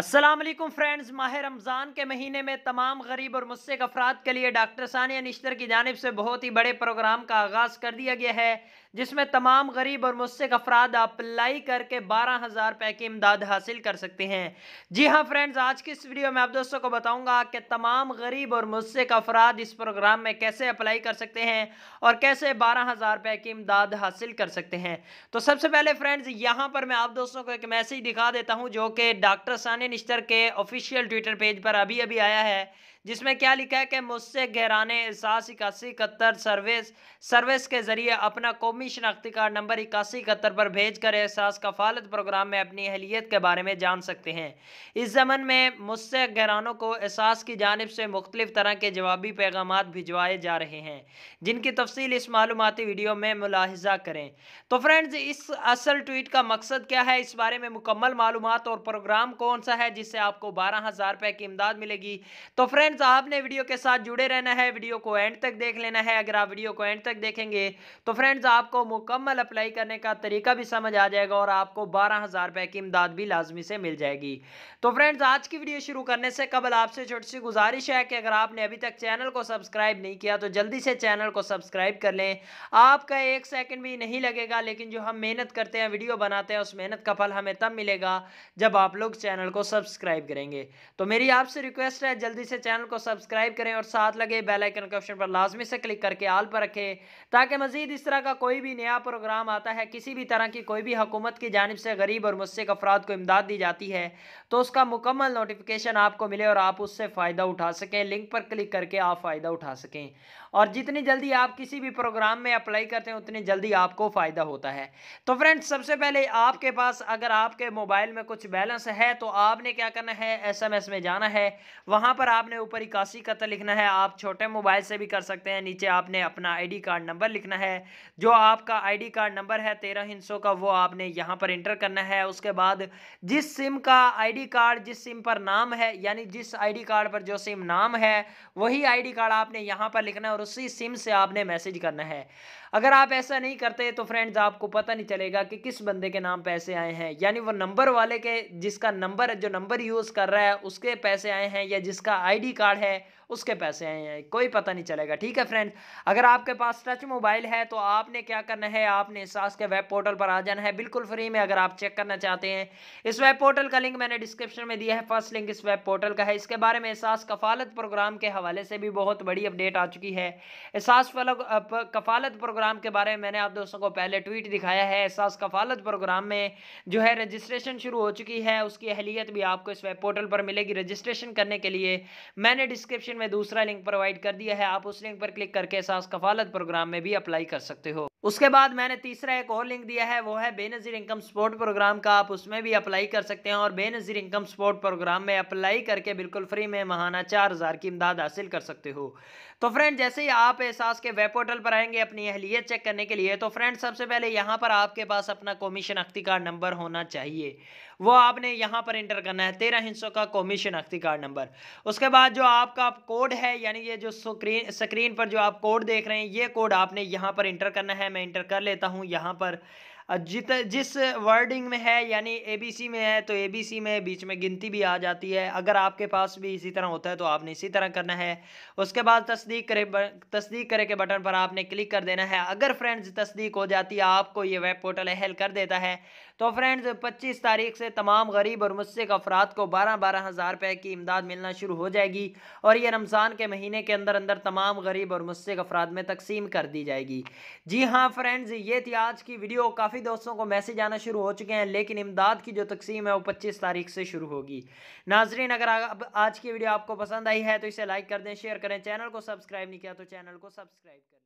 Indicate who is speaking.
Speaker 1: Aslam friends माह रमज़ान के महीने में तमाम गरीब और मुस्क अफराद के लिए डॉक्टर सानिया निश्तर की जानब से बहुत ही बड़े प्रोग्राम का आगाज़ कर दिया गया है जिसमें तमाम गरीब और मुस्क अफराद अप्लाई करके बारह हज़ार रुपये की इमदाद हासिल कर सकते हैं जी हाँ फ्रेंड्स आज की इस वीडियो में आप दोस्तों को बताऊँगा कि तमाम गरीब और मुस्क अफराद इस प्रोग्राम में कैसे अप्लाई कर सकते हैं और कैसे बारह हज़ार रुपये की इमदाद हासिल कर सकते हैं तो सबसे पहले फ्रेंड्स यहाँ पर मैं आप दोस्तों को एक मैसेज दिखा देता हूँ जो कि डॉक्टर सानी निश्तर के ऑफिशियल ट्विटर पेज पर अभी अभी आया है जिसमें क्या लिखा है कि मुझसे गहराने एहसास इक्यासी इकहत्तर सर्विस सर्विस के ज़रिए अपना कौमी शनाख्ती कार्ड नंबर इक्यासी इकहत्तर पर भेज कर एहसास कफालत प्रोग्राम में अपनी अहलियत के बारे में जान सकते हैं इस जमन में मुझसे गहरानों को एहसास की जानब से मुख्तलिफ़ तरह के जवाबी पैगाम भिजवाए जा रहे हैं जिनकी तफसील इस मालूमती वीडियो में मुलाहजा करें तो फ्रेंड्स इस असल ट्वीट का मकसद क्या है इस बारे में मुकम्मल मालूम और प्रोग्राम कौन सा है जिससे आपको बारह हज़ार रुपये की इमदाद मिलेगी तो फ्रेंड फ्रेंड्स आपने वीडियो के साथ जुड़े रहना है वीडियो को एंड तक देख लेना है अगर आप वीडियो को एंड तक देखेंगे तो फ्रेंड्स आपको मुकम्मल अप्लाई करने का तरीका भी समझ आ जाएगा और आपको बारह हज़ार रुपये की इमदाद भी लाजमी से मिल जाएगी तो फ्रेंड्स आज की वीडियो शुरू करने से कबल आपसे छोटी सी गुजारिश है कि अगर आपने अभी तक चैनल को सब्सक्राइब नहीं किया तो जल्दी से चैनल को सब्सक्राइब कर लें आपका एक सेकेंड भी नहीं लगेगा लेकिन जो हम मेहनत करते हैं वीडियो बनाते हैं उस मेहनत का फल हमें तब मिलेगा जब आप लोग चैनल को सब्सक्राइब करेंगे तो मेरी आपसे रिक्वेस्ट है जल्दी से चैनल चैनल को सब्सक्राइब करें और साथ लगे बेल आइकन के ऑप्शन पर लाजमी से क्लिक करके आल पर रखें ताकि मजीद इस तरह का कोई भी नया प्रोग्राम आता है किसी भी तरह की कोई भी हुकूमत की जानब से गरीब और मुस्क अफराद को इमदाद दी जाती है तो उसका मुकम्मल नोटिफिकेशन आपको मिले और आप उससे फ़ायदा उठा सकें लिंक पर क्लिक करके आप फ़ायदा उठा सकें और जितनी जल्दी आप किसी भी प्रोग्राम में अप्लाई करते हैं उतनी जल्दी आपको फ़ायदा होता है तो फ्रेंड्स सबसे पहले आपके पास अगर आपके मोबाइल में कुछ बैलेंस है तो आपने क्या करना है एसएमएस में जाना है वहाँ पर आपने ऊपर इक्यासी कत्तर तो लिखना है आप छोटे मोबाइल से भी कर सकते हैं नीचे आपने अपना आईडी कार्ड नंबर लिखना है जो आपका आईडी कार्ड नंबर है तेरह हिंसों का वो आपने यहाँ पर इंटर करना है उसके बाद जिस सिम का आईडी कार्ड जिस सिम पर नाम है यानी जिस आईडी कार्ड पर जो सिम नाम है वही आईडी कार्ड आपने यहाँ पर लिखना है और उसी सिम से आपने मैसेज करना है अगर आप ऐसा नहीं करते तो फ्रेंड्स आपको पता नहीं चलेगा कि किस बंदे के नाम पैसे आए हैं यानी वो नंबर वाले के जिसका नंबर जो नंबर यूज़ कर रहा है उसके पैसे आए हैं या जिसका आईडी कार्ड है उसके पैसे आए हैं कोई पता नहीं चलेगा ठीक है फ्रेंड्स अगर आपके पास टच मोबाइल है तो आपने क्या करना है आपने सास के वेब पोर्टल पर आ जाना है बिल्कुल फ्री में अगर आप चेक करना चाहते हैं इस वेब पोर्टल का लिंक मैंने डिस्क्रिप्शन में दिया है फर्स्ट लिंक इस वेब पोर्टल का है इसके बारे में एहसास कफालत प्रोग्राम के हवाले से भी बहुत बड़ी अपडेट आ चुकी है एहसास कफालत प्रोग्राम के बारे में मैंने आप दोस्तों को पहले ट्वीट दिखाया है एहसास कफालत प्रोग्राम में जो है रजिस्ट्रेशन शुरू हो चुकी है उसकी अहलियत भी आपको इस वेब पोर्टल पर मिलेगी रजिस्ट्रेशन करने के लिए मैंने डिस्क्रिप्शन में दूसरा लिंक प्रोवाइड कर दिया है आप उस लिंक पर क्लिक करके सास कफालत प्रोग्राम में भी अप्लाई कर सकते हो उसके बाद मैंने तीसरा एक और लिंक दिया है वो है बेनज़ीर इनकम सपोर्ट प्रोग्राम का आप उसमें भी अप्लाई कर सकते हैं और बेनज़ीर इनकम सपोर्ट प्रोग्राम में अप्लाई करके बिल्कुल फ्री में महाना चार हज़ार की इमदाद हासिल कर सकते हो तो फ्रेंड जैसे ही आप एहसास के वेब पोर्टल पर आएंगे अपनी अहलियत चेक करने के लिए तो फ्रेंड सबसे पहले यहाँ पर आपके पास अपना कौमी शनाख्ती कार्ड नंबर होना चाहिए वो आपने यहाँ पर इंटर करना है तेरह हिस्सों का कौमी शनाख्ती कार्ड नंबर उसके बाद जो आपका कोड है यानी ये जो स्क्रीन स्क्रीन पर जो आप कोड देख रहे हैं ये कोड आपने यहाँ पर इंटर करना है मैं इंटर कर लेता हूँ यहाँ पर जित जिस वर्डिंग में है यानी ए बी सी में है तो ए सी में बीच में गिनती भी आ जाती है अगर आपके पास भी इसी तरह होता है तो आपने इसी तरह करना है उसके बाद तस्दीक करे तस्दीक करे के बटन पर आपने क्लिक कर देना है अगर फ्रेंड्स तस्दीक हो जाती है आपको ये वेब पोर्टल अहल कर देता है तो फ्रेंड्स पच्चीस तारीख से तमाम गरीब और मुस्क अफराद को बारह बारह हज़ार रुपये की इमदाद मिलना शुरू हो जाएगी और ये रमज़ान के महीने के अंदर अंदर तमाम गरीब और मुस्क अफराद में तकसीम कर दी जाएगी जी हाँ फ्रेंड्स ये थी आज की वीडियो काफ़ी दोस्तों को मैसेज आना शुरू हो चुके हैं लेकिन इमदाद की जो तकसीम है वो पच्चीस तारीख से शुरू होगी नाजरीन अगर अब आज की वीडियो आपको पसंद आई है तो इसे लाइक कर दें शेयर करें चैनल को सब्सक्राइब नहीं किया तो चैनल को सब्सक्राइब करें